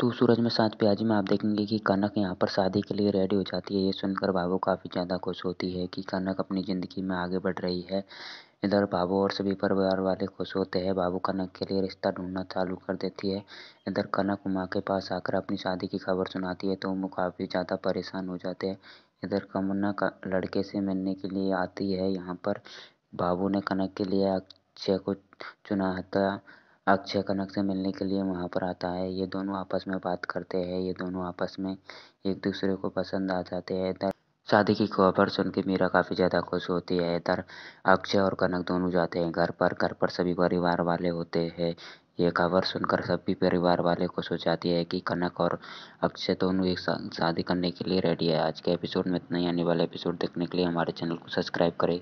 तो सूरज में सात प्याजी में आप देखेंगे कि कनक यहाँ पर शादी के लिए रेडी हो जाती है ये सुनकर बाबू काफ़ी ज़्यादा खुश होती है कि कनक अपनी ज़िंदगी में आगे बढ़ रही है इधर बाबू और सभी परिवार वाले खुश होते हैं बाबू कनक के लिए रिश्ता ढूंढना चालू कर देती है इधर कनक उमा के पास आकर अपनी शादी की खबर सुनाती है तो वो काफ़ी ज़्यादा परेशान हो जाते हैं इधर कमुना का लड़के से मिलने के लिए आती है यहाँ पर बाबू ने कनक के लिए अक्षय को चुना था अक्षय कनक से मिलने के लिए वहाँ पर आता है ये दोनों आपस में बात करते हैं ये दोनों आपस में एक दूसरे को पसंद आ जाते हैं इधर शादी की खबर सुन के मीरा काफ़ी ज़्यादा खुश होती है इधर अक्षय और कनक दोनों जाते हैं घर पर घर पर सभी परिवार वाले होते हैं ये खबर सुनकर सभी परिवार वाले खुश हो जाती है कि कनक और अक्षय दोनों एक साथ शादी करने के लिए रेडी है आज के एपिसोड में इतना ही आने वाले एपिसोड देखने के लिए हमारे चैनल को सब्सक्राइब करें